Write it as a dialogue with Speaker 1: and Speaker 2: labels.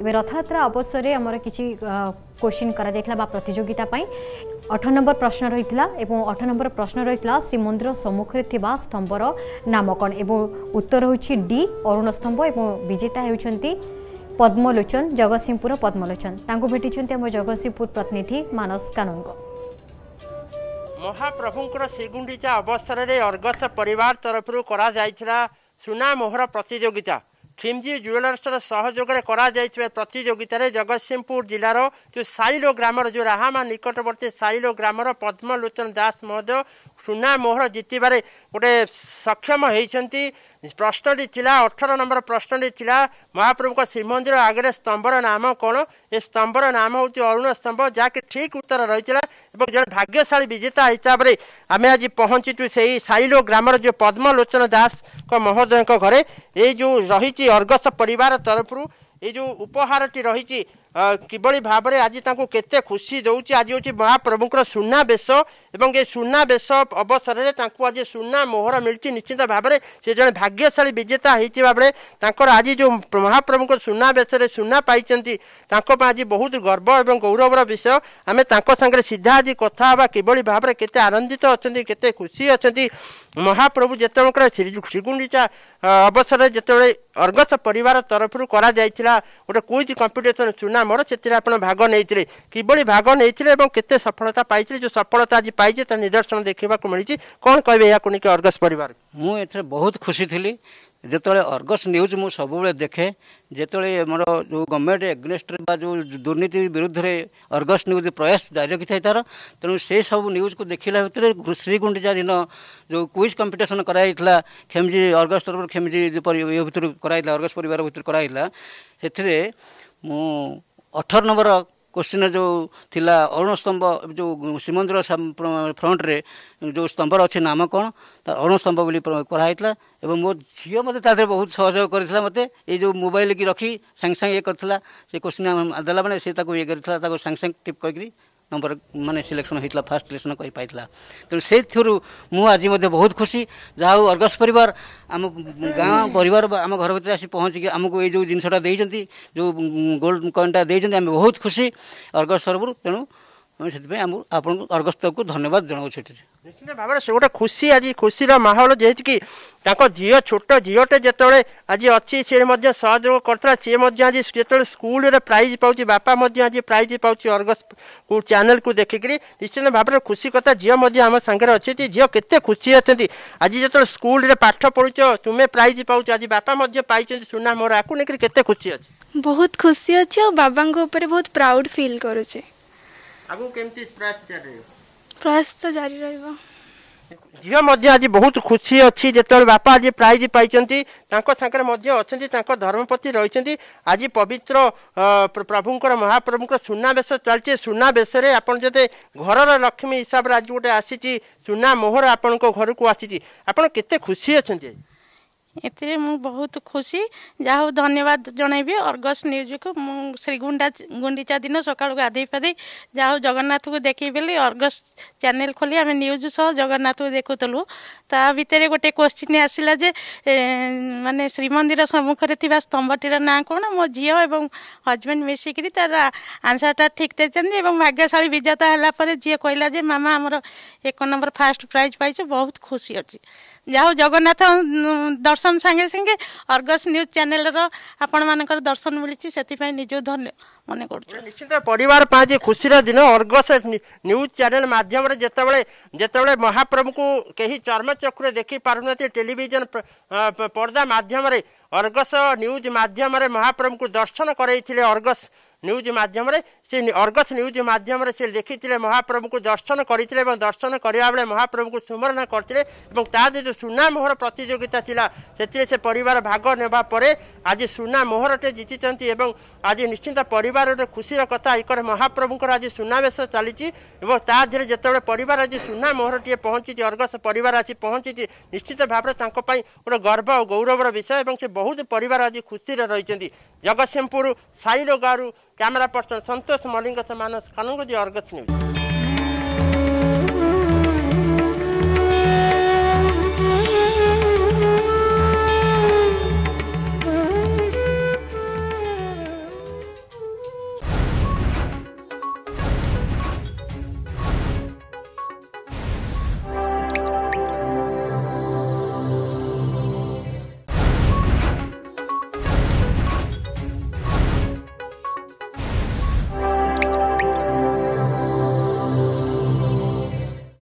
Speaker 1: এবার রথযাত্রা অবসরে আমার কিছু কোশ্চিন করা
Speaker 2: যাই বা প্রতিযোগিতা পাই অঠ নম্বর প্রশ্ন রয়েছে এবং অঠ নম্বর প্রশ্ন রয়েছে শ্রীমন্দির সম্মুখে থাকা স্তম্ভর নাম কণ এবং উত্তর হচ্ছে ডি অরুণস্তম্ভ এবং বিজেতা হচ্ছেন পদ্মলোচন জগৎসিংহপুর পদ্মলোচন তাঁকু ভেটিছেন আমার জগৎসিংহপুর
Speaker 1: প্রতিনিধি মানস কানন্দ
Speaker 2: মহাপ্রভুঙ্কর শ্রীগুণ্ডিচা অবসরের অর্গস পরিবার তরফর করা যাই সুনা মোহর প্রতিযোগিতা ଖିମ୍ଜି ଜୁଏଲର୍ସର ସହଯୋଗରେ କରାଯାଇଥିବା ପ୍ରତିଯୋଗିତାରେ ଜଗତସିଂହପୁର ଜିଲ୍ଲାର ଯେଉଁ ସାଇଲୋ ଗ୍ରାମର ଯେଉଁ ରାହାମା ନିକଟବର୍ତ୍ତୀ ସାଇଲୋ ଗ୍ରାମର ପଦ୍ମଲୋଚନ ଦାସ ମହୋଦୟ ସୁନା ମୋହର ଜିତିବାରେ ଗୋଟେ ସକ୍ଷମ ହୋଇଛନ୍ତି ପ୍ରଶ୍ନଟି ଥିଲା ଅଠର ନମ୍ବର ପ୍ରଶ୍ନଟି ଥିଲା ମହାପ୍ରଭୁଙ୍କ ଶ୍ରୀମନ୍ଦିର ଆଗରେ ସ୍ତମ୍ଭର ନାମ କ'ଣ ଏ ସ୍ତମ୍ଭର ନାମ ହେଉଛି ଅରୁଣ ସ୍ତମ୍ଭ ଯାହାକି ଠିକ୍ ଉତ୍ତର ରହିଥିଲା ଏବଂ ଜଣେ ଭାଗ୍ୟଶାଳୀ ବିଜେତା ହିସାବରେ ଆମେ ଆଜି ପହଞ୍ଚିଛୁ ସେଇ ସାଇଲୋ ଗ୍ରାମର ଯେଉଁ ପଦ୍ମଲୋଚନ ଦାସଙ୍କ ମହୋଦୟଙ୍କ ଘରେ ଏଇ ଯେଉଁ ରହିଛି ଅର୍ଗସ ପରିବାର ତରଫରୁ ଏଇ ଯେଉଁ ଉପହାରଟି ରହିଛି କିଭଳି ଭାବରେ ଆଜି ତାଙ୍କୁ କେତେ ଖୁସି ଦେଉଛି ଆଜି ହେଉଛି ମହାପ୍ରଭୁଙ୍କର ସୁନା ବେଶ ଏବଂ ଏ ସୁନା ବେଶ ଅବସରରେ ତାଙ୍କୁ ଆଜି ସୁନା ମୋହର ମିଳୁଛି ନିଶ୍ଚିତ ଭାବରେ ସେ ଜଣେ ଭାଗ୍ୟଶାଳୀ ବିଜେତା ହେଇଥିବା ବେଳେ ତାଙ୍କର ଆଜି ଯେଉଁ ମହାପ୍ରଭୁଙ୍କ ସୁନା ବେଶରେ ସୁନା ପାଇଛନ୍ତି ତାଙ୍କ ପାଇଁ ଆଜି ବହୁତ ଗର୍ବ ଏବଂ ଗୌରବର ବିଷୟ ଆମେ ତାଙ୍କ ସାଙ୍ଗରେ ସିଧା ଆଜି କଥା ହେବା କିଭଳି ଭାବରେ କେତେ ଆନନ୍ଦିତ ଅଛନ୍ତି କେତେ ଖୁସି ଅଛନ୍ତି ମହାପ୍ରଭୁ ଯେତେବେଳେ ଶ୍ରୀ ଶ୍ରୀଗୁଣ୍ଡିଚା ଅବସରରେ ଯେତେବେଳେ ଅର୍ଗସ ପରିବାର ତରଫରୁ କରାଯାଇଥିଲା ଗୋଟେ କୁଇଜ୍ କମ୍ପିଟିସନ୍ ସୁନା ମୋର ସେଥିରେ ଆପଣ ଭାଗ ନେଇଥିଲେ କିଭଳି ଭାଗ ନେଇଥିଲେ ଏବଂ କେତେ ସଫଳତା ପାଇଥିଲେ ଯେଉଁ ସଫଳତା ଆଜି पाइजे तो निदर्शन देखा मिली कौन कह
Speaker 3: अर्गस पर मुझे बहुत खुशी थी जिते अर्गस न्यूज मुझे सब देखे जिते मोर जो गवर्नमेंट एग्नेस्ट जो दुर्नीति विरुद्ध में अर्गस न्यूज प्रयास जारी रखी थे तार तेणु से सब न्यूज को देखा भितर श्रीगुंडीजा दिन जो क्विज कंपिटन कराई खेमजी अर्गस तरफ खेमजी ये अर्गस पर अठर नंबर କୋଶ୍ଚିନ୍ ଯେଉଁ ଥିଲା ଅରୁଣସ୍ତମ୍ଭ ଯେଉଁ ଶ୍ରୀମନ୍ଦିର ଫ୍ରଣ୍ଟରେ ଯେଉଁ ସ୍ତମ୍ଭର ଅଛି ନାମ କ'ଣ ତା ଅରୁଣ ସ୍ତମ୍ଭ ବୋଲି କରାହେଇଥିଲା ଏବଂ ମୋ ଝିଅ ମୋତେ ତା ଦେହରେ ବହୁତ ସହଯୋଗ କରିଥିଲା ମୋତେ ଏଇ ଯେଉଁ ମୋବାଇଲ୍ କି ରଖି ସାଙ୍ଗେ ସାଙ୍ଗେ ଇଏ କରିଥିଲା ସେ କୋଶ୍ଚିନ୍ ଦେଲା ମାନେ ସେ ତାକୁ ଇଏ କରିଥିଲା ତାକୁ ସାଙ୍ଗେ ସାଙ୍ଗେ ଟିପ୍ କରିକିରି ନମ୍ବର ମାନେ ସିଲେକ୍ସନ୍ ହୋଇଥିଲା ଫାର୍ଷ୍ଟ ସିଲେକ୍ସନ୍ କରିପାରିଥିଲା ତେଣୁ ସେଇଥିରୁ ମୁଁ ଆଜି ମଧ୍ୟ ବହୁତ ଖୁସି ଯାହା ହଉ ଅର୍ଗସ୍ ପରିବାର ଆମ ଗାଁ ପରିବାର ଆମ ଘର ଭିତରେ ଆସି ପହଞ୍ଚିକି ଆମକୁ ଏଇ ଯେଉଁ ଜିନିଷଟା ଦେଇଛନ୍ତି ଯେଉଁ ଗୋଲ୍ଡ କଏନ୍ଟା ଦେଇଛନ୍ତି ଆମେ ବହୁତ ଖୁସି ଅର୍ଗସ୍ ତରଫରୁ ତେଣୁ ଆମେ ସେଥିପାଇଁ ଆମକୁ ଆପଣଙ୍କୁ ଅର୍ଗସ୍ତକୁ ଧନ୍ୟବାଦ ଜଣାଉଛୁ ଏଠାରେ ନିଶ୍ଚିତ ଭାବରେ ସେ ଗୋଟେ ଖୁସି ଆଜି
Speaker 2: ଖୁସିର ମାହୋଲ ଯେହେତୁ କି ତାଙ୍କ ଝିଅ ଛୋଟ ଝିଅଟେ ଯେତେବେଳେ ଆଜି ଅଛି ସେ ମଧ୍ୟ ସହଯୋଗ କରିଥିଲା ସେ ମଧ୍ୟ ଆଜି ଯେତେବେଳେ ସ୍କୁଲରେ ପ୍ରାଇଜ୍ ପାଉଛି ବାପା ମଧ୍ୟ ଆଜି ପ୍ରାଇଜ୍ ପାଉଛି ଅର୍ଗସ୍ ଚ୍ୟାନେଲ୍କୁ ଦେଖିକିରି ନିଶ୍ଚିତ ଭାବରେ ଖୁସି କଥା ଝିଅ ମଧ୍ୟ ଆମ ସାଙ୍ଗରେ ଅଛନ୍ତି ଝିଅ କେତେ ଖୁସି ଅଛନ୍ତି ଆଜି ଯେତେବେଳେ ସ୍କୁଲରେ ପାଠ ପଢ଼ୁଛ ତୁମେ ପ୍ରାଇଜ୍ ପାଉଛ ଆଜି ବାପା ମଧ୍ୟ ପାଇଛନ୍ତି ସୁନା ମୋର ଆକୁ ନେଇକରି କେତେ ଖୁସି ଅଛି
Speaker 1: ବହୁତ ଖୁସି ଅଛି ଆଉ ବାବାଙ୍କ ଉପରେ ବହୁତ ପ୍ରାଉଡ଼୍ ଫିଲ୍ କରୁଛି ଝିଅ
Speaker 2: ମଧ୍ୟ ଆଜି ବହୁତ ଖୁସି ଅଛି ଯେତେବେଳେ ବାପା ଆଜି ପ୍ରାଇଜ୍ ପାଇଛନ୍ତି ତାଙ୍କ ସାଙ୍ଗରେ ମଧ୍ୟ ଅଛନ୍ତି ତାଙ୍କ ଧର୍ମପତି ରହିଛନ୍ତି ଆଜି ପବିତ୍ର ପ୍ରଭୁଙ୍କର ମହାପ୍ରଭୁଙ୍କର ସୁନାବେଶ ଚାଲିଛି ସୁନାବେଶରେ ଆପଣ ଯଦି ଘରର ଲକ୍ଷ୍ମୀ ହିସାବରେ ଆଜି ଗୋଟେ ଆସିଛି ସୁନା ମୋହର ଆପଣଙ୍କ ଘରକୁ ଆସିଛି ଆପଣ କେତେ ଖୁସି ଅଛନ୍ତି ଆଜି
Speaker 1: ଏଥିରେ ମୁଁ ବହୁତ ଖୁସି ଯାହା ହଉ ଧନ୍ୟବାଦ ଜଣାଇବି ଅର୍ଗସ୍ ନ୍ୟୁଜ୍କୁ ମୁଁ ଶ୍ରୀଗୁଣ୍ଡା ଗୁଣ୍ଡିଚା ଦିନ ସକାଳୁ ଗାଧୋଇ ପାଧୋଇ ଯାହା ହଉ ଜଗନ୍ନାଥକୁ ଦେଖି ବୋଲି ଅର୍ଗସ୍ ଚ୍ୟାନେଲ୍ ଖୋଲି ଆମେ ନ୍ୟୁଜ୍ ସହ ଜଗନ୍ନାଥକୁ ଦେଖୁଥିଲୁ ତା ଭିତରେ ଗୋଟେ କୋଶ୍ଚିନ୍ ଆସିଲା ଯେ ମାନେ ଶ୍ରୀମନ୍ଦିର ସମ୍ମୁଖରେ ଥିବା ସ୍ତମ୍ଭଟିର ନାଁ କ'ଣ ମୋ ଝିଅ ଏବଂ ହଜବେଣ୍ଡ ମିଶିକିରି ତା'ର ଆନ୍ସର୍ଟା ଠିକ୍ ଦେଇଛନ୍ତି ଏବଂ ଭାଗ୍ୟଶାଳୀ ବିଜେତା ହେଲା ପରେ ଝିଅ କହିଲା ଯେ ମାମା ଆମର ଏକ ନମ୍ବର ଫାର୍ଷ୍ଟ ପ୍ରାଇଜ୍ ପାଇଛୁ ବହୁତ ଖୁସି ଅଛି ଯାହା ହଉ ଜଗନ୍ନାଥ ଦର୍ଶନ ଦର୍ଶନ ସାଙ୍ଗେ ସାଙ୍ଗେ ଅର୍ଗସ୍ ନ୍ୟୁଜ୍ ଚ୍ୟାନେଲ୍ର ଆପଣମାନଙ୍କର ଦର୍ଶନ ମିଳିଛି ସେଥିପାଇଁ ନିଜକୁ ଧନ୍ୟ ମନେ କରୁଛୁ ନିଶ୍ଚିତ
Speaker 2: ପରିବାର ପାଇଁ ଆଜି ଖୁସିର ଦିନ ଅର୍ଗସ୍ ନ୍ୟୁଜ୍ ଚ୍ୟାନେଲ୍ ମାଧ୍ୟମରେ ଯେତେବେଳେ ଯେତେବେଳେ ମହାପ୍ରଭୁଙ୍କୁ କେହି ଚର୍ମଚକ୍ଷୁରେ ଦେଖିପାରୁନାହାନ୍ତି ଟେଲିଭିଜନ ପର୍ଦ୍ଦା ମାଧ୍ୟମରେ ଅର୍ଗସ୍ ନ୍ୟୁଜ୍ ମାଧ୍ୟମରେ ମହାପ୍ରଭୁଙ୍କୁ ଦର୍ଶନ କରାଇଥିଲେ ଅର୍ଗସ୍ ନ୍ୟୁଜ୍ ମାଧ୍ୟମରେ ସେ ଅର୍ଗସ୍ ନ୍ୟୁଜ୍ ମାଧ୍ୟମରେ ସେ ଲେଖିଥିଲେ ମହାପ୍ରଭୁଙ୍କୁ ଦର୍ଶନ କରିଥିଲେ ଏବଂ ଦର୍ଶନ କରିବା ବେଳେ ମହାପ୍ରଭୁଙ୍କୁ ସ୍ମରଣ କରିଥିଲେ ଏବଂ ତା ଯେ ଯେଉଁ ସୁନା ମୋହର ପ୍ରତିଯୋଗିତା ଥିଲା ସେଥିରେ ସେ ପରିବାର ଭାଗ ନେବା ପରେ ଆଜି ସୁନା ମୋହରଟେ ଜିତିଛନ୍ତି ଏବଂ ଆଜି ନିଶ୍ଚିନ୍ତ ପରିବାରରେ ଖୁସିର କଥା ଏକରେ ମହାପ୍ରଭୁଙ୍କର ଆଜି ସୁନାବେଶ ଚାଲିଛି ଏବଂ ତା ଦେହରେ ଯେତେବେଳେ ପରିବାର ଆଜି ସୁନା ମୋହରଟିଏ ପହଞ୍ଚିଛି ଅର୍ଗସ୍ ପରିବାର ଆସି ପହଞ୍ଚିଛି ନିଶ୍ଚିତ ଭାବରେ ତାଙ୍କ ପାଇଁ ଗୋଟେ ଗର୍ବ ଆଉ ଗୌରବର ବିଷୟ ଏବଂ ସେ ବହୁତ ପରିବାର ଆଜି ଖୁସିରେ ରହିଛନ୍ତି ଜଗତସିଂହପୁର ସାଇର ଗାଁରୁ କ୍ୟାମେରା ପର୍ସନ ସନ୍ତୋଷ ମଲ୍ଲିକ ମାନସ କାନୁଙ୍କୁ ଦିଏ
Speaker 1: ଅର୍ଗସ ନ୍ୟୁଜ୍